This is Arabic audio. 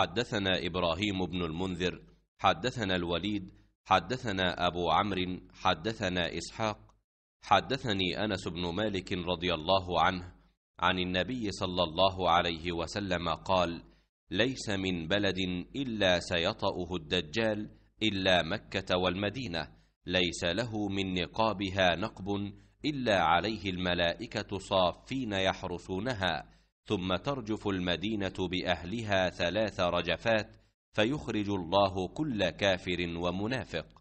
حدثنا إبراهيم بن المنذر حدثنا الوليد حدثنا أبو عمرو حدثنا إسحاق حدثني أنس بن مالك رضي الله عنه عن النبي صلى الله عليه وسلم قال ليس من بلد إلا سيطأه الدجال إلا مكة والمدينة ليس له من نقابها نقب إلا عليه الملائكة صافين يحرسونها ثم ترجف المدينه باهلها ثلاث رجفات فيخرج الله كل كافر ومنافق